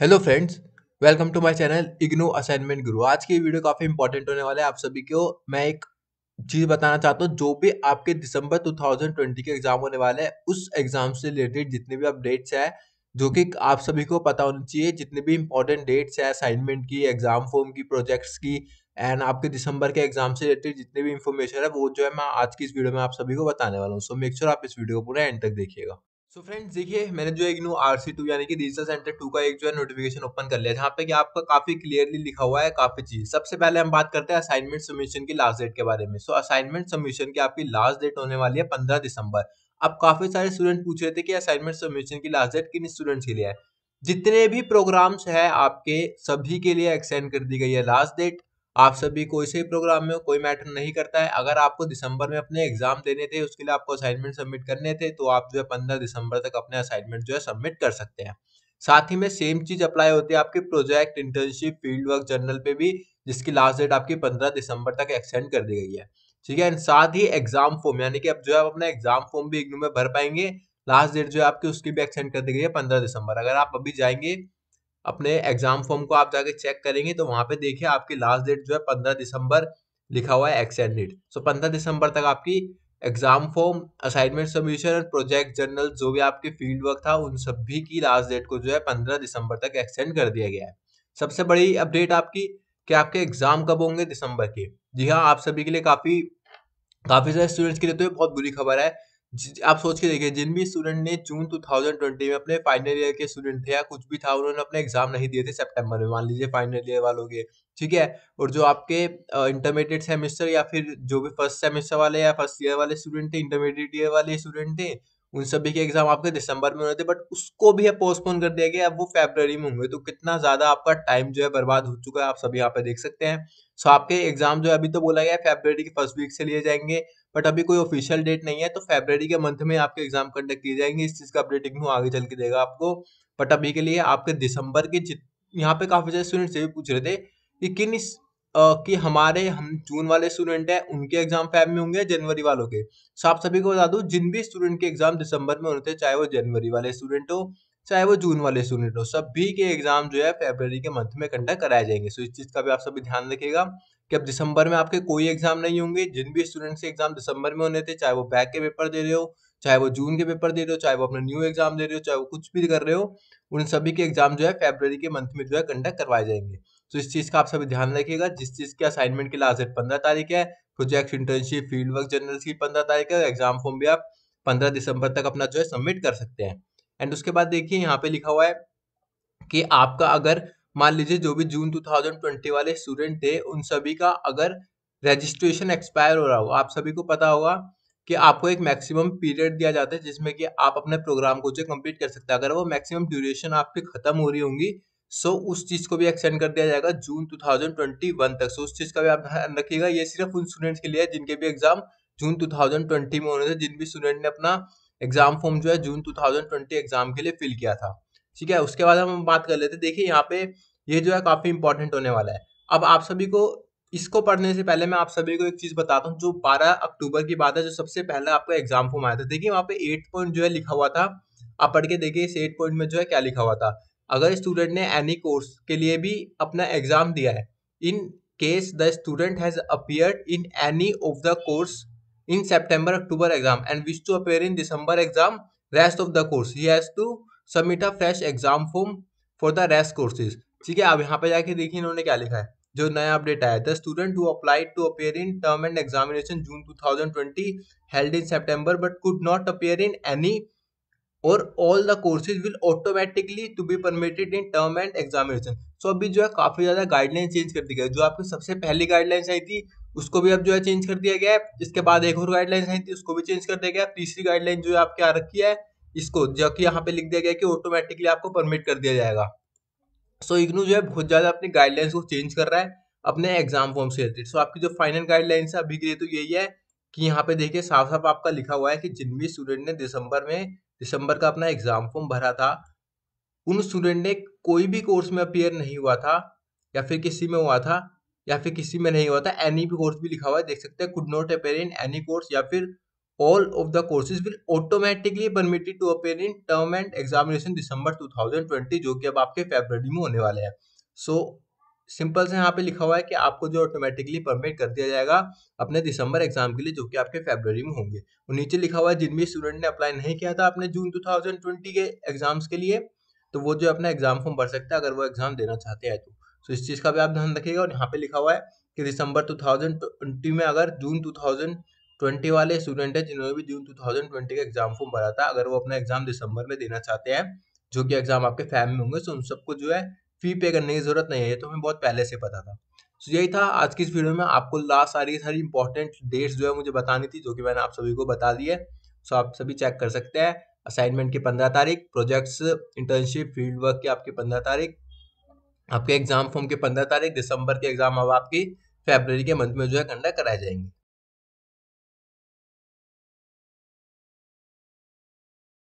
hello friends welcome to my channel IGNOU assignment guru आज की video काफ़ी इंपॉर्टेंट होने वाला है आप सभी को मैं एक चीज़ बताना चाहता हूँ जो भी आपके दिसंबर 2020 के एग्जाम होने वाले हैं उस एग्जाम से रिलेटेड जितने भी अपडेट्स हैं जो कि आप सभी को पता होना चाहिए जितने भी इंपॉर्टेंट डेट्स हैं असाइनमेंट की एग्जाम फॉर्म की प्रोजेक्ट्स की एंड आपके दिसंबर के एग्जाम से रिलेटेड जितने भी इन्फॉर्मेशन है वो जो है मैं आज की इस वीडियो में आप सभी को बताने वाला हूँ सो मेक श्योर आप इस वीडियो को पूरा एंड तक देखिएगा सो फ्रेंड्स देखिए मैंने जो एक न्यू आर सी टू यानी कि डिजिटल सेंटर टू का एक जो है नोटिफिकेशन ओपन कर लिया जहाँ पे कि आपका काफी क्लियरली लिखा हुआ है काफी चीज सबसे पहले हम बात करते हैं असाइनमेंट सबमिशन की लास्ट डेट के बारे में सो असाइनमेंट सबमिशन की आपकी लास्ट डेट होने वाली है पंद्रह दिसंबर अब काफी सारे स्टूडेंट पूछ रहे थे कि असाइनमेंट सबमिशन की लास्ट डेट किन स्टूडेंट्स के लिए है जितने भी प्रोग्राम्स है आपके सभी के लिए एक्सटेंड कर दी गई है लास्ट डेट आप सभी कोई से प्रोग्राम में कोई मैटर नहीं करता है अगर आपको दिसंबर में अपने एग्जाम देने थे उसके लिए आपको असाइनमेंट सबमिट करने थे तो आप जो है पंद्रह दिसंबर तक अपने असाइनमेंट जो है सबमिट कर सकते हैं साथ ही में सेम चीज अप्लाई होती है आपके project internship field work journal पे भी जिसकी लास्ट डेट आपकी पंद्रह दिसंबर तक एक्सटेंड कर दी गई है ठीक है एंड साथ ही एग्जाम फॉर्म यानी कि अब जो है आप अपना एग्जाम फॉर्म भी इग्नू में भर पाएंगे लास्ट डेट जो है आपकी उसकी भी एक्सटेंड कर दी गई है पंद्रह दिसंबर अगर आप अभी जाएंगे अपने एग्जाम फॉर्म को आप जाके चेक करेंगे तो वहां पे देखिए आपकी लास्ट डेट जो है पंद्रह दिसंबर लिखा हुआ है एक्सटेंडेड सो पंद्रह दिसंबर तक आपकी एग्जाम फॉर्म असाइनमेंट सबमिशन और प्रोजेक्ट जर्नल जो भी आपके फील्ड वर्क था उन सभी की लास्ट डेट को जो है पंद्रह दिसंबर तक एक्सटेंड कर दिया गया है सबसे बड़ी अपडेट आपकी कि आपके एग्जाम कब होंगे दिसंबर के जी हाँ आप सभी के लिए काफी काफी सारे स्टूडेंट्स के लिए तो ये बहुत बुरी खबर है आप सोच के देखिए जिन भी स्टूडेंट ने जून 2020 में अपने फाइनल ईयर के स्टूडेंट थे या कुछ भी था उन्होंने अपने एग्जाम नहीं दिए थे सितंबर में मान लीजिए फाइनल ईयर वालों के ठीक है और जो आपके इंटरमीडिएट सेमेस्टर या फिर जो भी फर्स्ट सेमेस्टर वाले या फर्स्ट ईयर वाले स्टूडेंट थे इंटरमीडिएट ईयर वाले स्टूडेंट थे उन सभी के एग्जाम आपके दिसंबर में होने थे बट उसको भी पोस्टपोन कर दिया गया अब वो फेबर में होंगे तो कितना ज्यादा आपका टाइम जो है बर्बाद हो चुका है आप सभी यहाँ पे देख सकते हैं सो आपके एग्जाम जो है अभी तो बोला गया फेबर के फर्स्ट वीक से लिए जाएंगे बट अभी कोई ऑफिशियल डेट नहीं है तो फेब्रवरी के मंथ में आपके एग्जाम कंडक्ट किए जाएंगे इस चीज़ का अपडेटिंग हूँ आगे चल के देगा आपको बट अभी के लिए आपके दिसंबर के जित यहाँ पे काफ़ी सारे स्टूडेंट ये भी पूछ रहे थे कि किन इस कि हमारे हम जून वाले स्टूडेंट हैं उनके एग्जाम फैब में होंगे जनवरी वालों के सो आप सभी को बता दूं जिन भी स्टूडेंट के एग्जाम दिसंबर में होते थे चाहे वो जनवरी वाले स्टूडेंट हो चाहे वो जून वाले स्टूडेंट हो सभी के एग्जाम जो है फेबर के मंथ में कंडक्ट कराए जाएंगे सो इस चीज़ का भी आप सभी ध्यान रखिएगा कि अब दिसंबर में आपके कोई एग्जाम नहीं होंगे जिन भी स्टूडेंट्स के एग्जाम दिसंबर में होने थे चाहे वो बैक के पेपर दे रहे हो चाहे वो जून के पेपर दे रहे हो चाहे वो अपना न्यू एग्जाम दे रहे हो चाहे वो कुछ भी कर रहे हो उन सभी के एग्जाम जो है फेब्रवरी के मंथ में जो है कंडक्ट करवाए जाएंगे तो इस चीज का आप सभी ध्यान रखिएगा जिस चीज के असाइनमेंट की लास्ट पंद्रह तारीख है project internship field work general की पंद्रह तारीख है एग्जाम फॉर्म भी आप पंद्रह दिसंबर तक अपना जो है सबमिट कर सकते हैं एंड उसके बाद देखिए यहाँ पे लिखा हुआ है कि आपका अगर मान लीजिए जो भी जून 2020 वाले स्टूडेंट थे उन सभी का अगर रजिस्ट्रेशन एक्सपायर हो रहा हो आप सभी को पता होगा कि आपको एक मैक्सिमम पीरियड दिया जाता है जिसमें कि आप अपने प्रोग्राम को जो कंप्लीट कर सकते हैं अगर वो मैक्सिमम ड्यूरेशन आपकी खत्म हो रही होंगी सो उस चीज को भी एक्सटेंड कर दिया जाएगा जून 2021 तक सो उस चीज का भी आप ध्यान रखिएगा ये सिर्फ उन स्टूडेंट्स के लिए है जिनके भी एग्जाम जून 2020 में होने थे जिन भी स्टूडेंट ने अपना एग्जाम फॉर्म जो है जून 2020 एग्जाम के लिए फिल किया था ठीक है उसके बाद हम बात कर लेते हैं देखिए यहाँ पे ये जो है काफ़ी इंपॉर्टेंट होने वाला है अब आप सभी को इसको पढ़ने से पहले मैं आप सभी को एक चीज़ बताता हूँ जो 12 अक्टूबर की बात है जो सबसे पहले आपका एग्जाम फॉर्म आया था देखिए वहाँ पे एट पॉइंट जो है लिखा हुआ था आप पढ़ के देखिए इस एट पॉइंट में जो है क्या लिखा हुआ था अगर स्टूडेंट ने एनी कोर्स के लिए भी अपना एग्जाम दिया है in case the student has appear in any of the course in September October exam and wish to appear in December exam rest of the course he has to submit a fresh exam form for the rest courses ठीक है आप यहाँ पे जाके देखिए इन्होंने क्या लिखा है जो नया अपडेट आया the student who applied to appear in term end examination June 2020 held in September but could not appear in any or all the courses will automatically to be permitted in term end examination so अभी जो है काफ़ी ज़्यादा guideline change कर दी गई जो आपकी सबसे पहली गाइडलाइंस आई थी उसको भी अब जो है चेंज कर दिया गया है इसके बाद एक और गाइडलाइंस आई थी उसको भी चेंज कर दिया गया तीसरी गाइडलाइन जो है आपके आ रखी है इसको जबकि यहाँ पे लिख दिया गया कि ऑटोमेटिकली आपको परमिट कर दिया जाएगा सो so, इग्नू जो है बहुत ज़्यादा अपनी गाइडलाइंस को चेंज कर रहा है अपने एग्जाम फॉर्म से रिलेटेड सो आपकी जो फाइनल गाइडलाइंस है अभी के लिए तो यही है कि यहाँ पे देखिए साफ साफ आपका लिखा हुआ है कि जिन भी स्टूडेंट ने दिसंबर में दिसंबर का अपना एग्जाम फॉर्म भरा था उन स्टूडेंट ने कोई भी कोर्स में अपियर नहीं हुआ था या फिर किसी में हुआ था या फिर किसी में नहीं हुआ था एनी भी कोर्स भी लिखा हुआ है देख सकते हैं could not appear in any course या फिर all of the courses will automatically permitted to appear in term and examination दिसंबर 2020 जो कि अब आपके फेब्रवरी में होने वाले हैं सो सिंपल से यहाँ पे लिखा हुआ है कि आपको जो ऑटोमेटिकली परमिट कर दिया जाएगा अपने दिसंबर एग्जाम के लिए जो कि आपके फेब्रवरी में होंगे और नीचे लिखा हुआ है जिन भी स्टूडेंट ने अप्लाई नहीं किया था अपने जून 2020 के एग्जाम्स के लिए तो वो जो अपना एग्जाम फॉर्म भर सकता है अगर वो एग्जाम देना चाहते हैं तो सो इस चीज़ का भी आप ध्यान रखिएगा और यहाँ पे लिखा हुआ है कि दिसंबर टू में अगर जून टू ट्वेंटी वाले स्टूडेंट हैं जिन्होंने भी जून टू थाउजेंड ट्वेंटी का एग्जाम फॉर्म भरा था अगर वो अपना एग्जाम दिसंबर में देना चाहते हैं जो कि एग्जाम आपके फैम में होंगे तो उन सबको जो है फी पे करने की जरूरत नहीं है तो हमें बहुत पहले से पता था तो यही था आज की इस वीडियो में आपको लास्ट सारी सारी इंपॉर्टेंट डेट्स जो है मुझे बतानी थी जो कि मैंने आप सभी को बता दी है सो आप सभी चेक कर सकते हैं असाइनमेंट की पंद्रह तारीख प्रोजेक्ट्स इंटर्नशिप फील्ड वर्क की आपकी पंद्रह तारीख आपके एग्जाम फॉर्म की पंद्रह तारीख दिसंबर के एग्जाम अब आपकी फेबर के मंथ में जो है कंडक्ट कराए जाएंगे